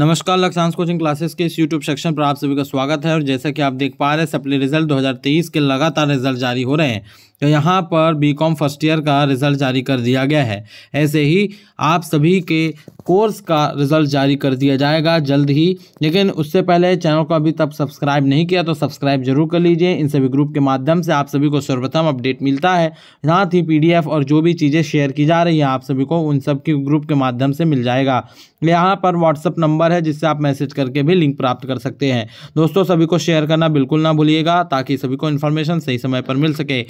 नमस्कार लक्षांश coaching classes के इस यूट्यूब सेक्शन पर आप सभी का स्वागत है और जैसा कि आप देख पा रहे हैं सप्ली रिजल्ट 2023 के लगातार रिजल्ट जारी हो रहे हैं तो यहाँ पर बीकॉम फर्स्ट ईयर का रिज़ल्ट जारी कर दिया गया है ऐसे ही आप सभी के कोर्स का रिज़ल्ट जारी कर दिया जाएगा जल्द ही लेकिन उससे पहले चैनल को अभी तक सब्सक्राइब नहीं किया तो सब्सक्राइब जरूर कर लीजिए इन सभी ग्रुप के माध्यम से आप सभी को सर्वप्रथम अपडेट मिलता है साथ ही पी और जो भी चीज़ें शेयर की जा रही हैं आप सभी को उन सब के ग्रुप के माध्यम से मिल जाएगा यहाँ पर व्हाट्सअप नंबर है जिससे आप मैसेज करके भी लिंक प्राप्त कर सकते हैं दोस्तों सभी को शेयर करना बिल्कुल ना भूलिएगा ताकि सभी को इन्फॉर्मेशन सही समय पर मिल सके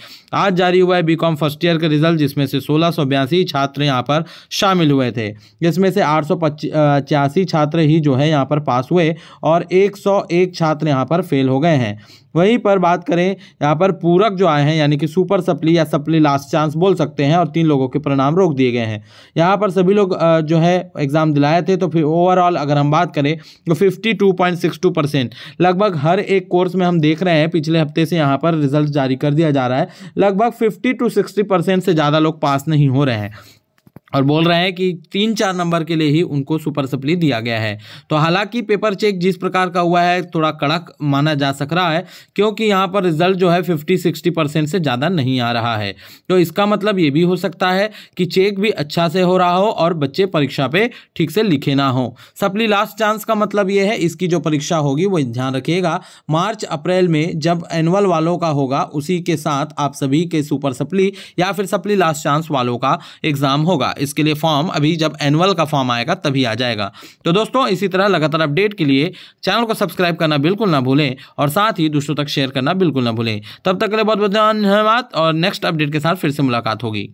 आज जारी हुआ है बी फर्स्ट ईयर का रिजल्ट जिसमें से सोलह छात्र यहाँ पर शामिल हुए थे जिसमें से आठ छात्र ही जो है यहाँ पर पास हुए और एक छात्र यहाँ पर फेल हो गए हैं वहीं पर बात करें यहाँ पर पूरक जो आए हैं यानी कि सुपर सप्ली या सप्ली लास्ट चांस बोल सकते हैं और तीन लोगों के परिणाम रोक दिए गए हैं यहाँ पर सभी लोग जो है एग्ज़ाम दिलाए थे तो फिर ओवरऑल अगर हम बात करें तो फिफ्टी लगभग हर एक कोर्स में हम देख रहे हैं पिछले हफ्ते से यहाँ पर रिजल्ट जारी कर दिया जा रहा है लगभग फिफ्टी टू सिक्सटी से ज़्यादा लोग पास नहीं हो रहे हैं और बोल रहा है कि तीन चार नंबर के लिए ही उनको सुपर सप्ली दिया गया है तो हालांकि पेपर चेक जिस प्रकार का हुआ है थोड़ा कड़क माना जा सक रहा है क्योंकि यहाँ पर रिजल्ट जो है फिफ्टी सिक्सटी परसेंट से ज़्यादा नहीं आ रहा है तो इसका मतलब ये भी हो सकता है कि चेक भी अच्छा से हो रहा हो और बच्चे परीक्षा पर ठीक से लिखे ना हो सप्ली लास्ट चांस का मतलब ये है इसकी जो परीक्षा होगी वो ध्यान रखिएगा मार्च अप्रैल में जब एनुअल वालों का होगा उसी के साथ आप सभी के सुपर सप्ली या फिर सप्ली लास्ट चांस वालों का एग्ज़ाम होगा इसके लिए फॉर्म अभी जब एनुअल का फॉर्म आएगा तभी आ जाएगा तो दोस्तों इसी तरह लगातार अपडेट के लिए चैनल को सब्सक्राइब करना बिल्कुल ना भूलें और साथ ही दूसरों तक शेयर करना बिल्कुल ना भूलें तब तक के लिए बहुत बहुत धन्यवाद और नेक्स्ट अपडेट के साथ फिर से मुलाकात होगी